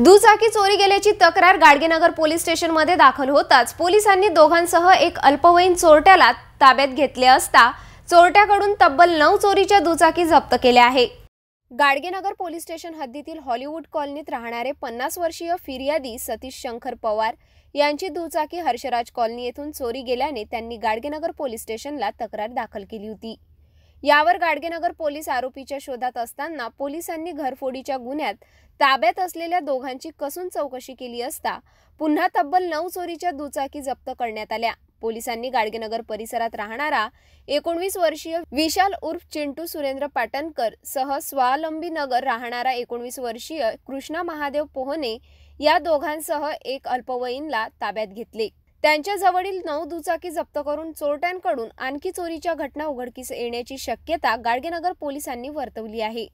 दुचाकी चोरी गेल्याची तक्रार गाडगेनगर पोलीस स्टेशनमध्ये दाखल होताच पोलिसांनी दोघांसह एक अल्पवयीन चोरट्याला ताब्यात घेतले असता चोरट्याकडून तब्बल नऊ चोरीच्या दुचाकी जप्त केल्या आहे गाडगेनगर पोलीस स्टेशन हद्दीतील हॉलिवूड कॉलनीत राहणारे पन्नास वर्षीय फिर्यादी सतीश शंकर पवार यांची दुचाकी हर्षराज कॉलनी येथून चोरी गेल्याने त्यांनी गाडगेनगर पोलीस स्टेशनला तक्रार दाखल केली होती यावर गाडगेनगर पोलीस आरोपीच्या शोधात असताना पोलिसांनी घरफोडीच्या गुन्ह्यात ताब्यात असलेल्या दोघांची कसून चौकशी केली असता पुन्हा तब्बल नऊ चोरीच्या दुचाकी जप्त करण्यात आल्या पोलिसांनी गाडगेनगर परिसरात राहणारा एकोणवीस वर्षीय विशाल उर्फ चिंटू सुरेंद्र पाटणकर सह स्वावलंबी नगर राहणारा एकोणवीस वर्षीय कृष्णा महादेव पोहने या दोघांसह एक अल्पवयीनला ताब्यात घेतले त्यांच्याजवळील नऊ दुचाकी जप्त करून चोरट्यांकडून आणखी चोरीच्या घटना उघडकीस येण्याची शक्यता गाडगेनगर पोलिसांनी वर्तवली आहे